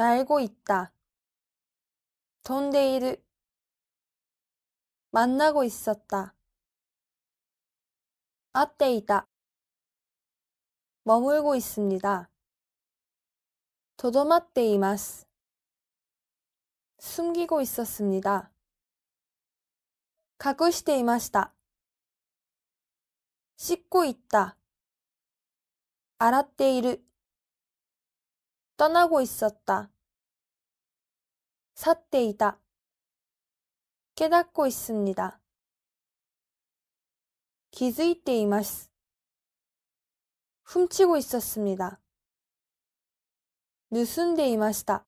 날고 있다. 돈데이르 만나고 있었다. 아떼이다. 머물고 있습니다. 도도마떼이마스 숨기고 있었습니다. 가꾸시테이마시다. 씻고 있다. 알았데이르 떠나고 있었다. 사때이다. 깨닫고 있습니다. 기づいています 훔치고 있었습니다. 盗んでいました.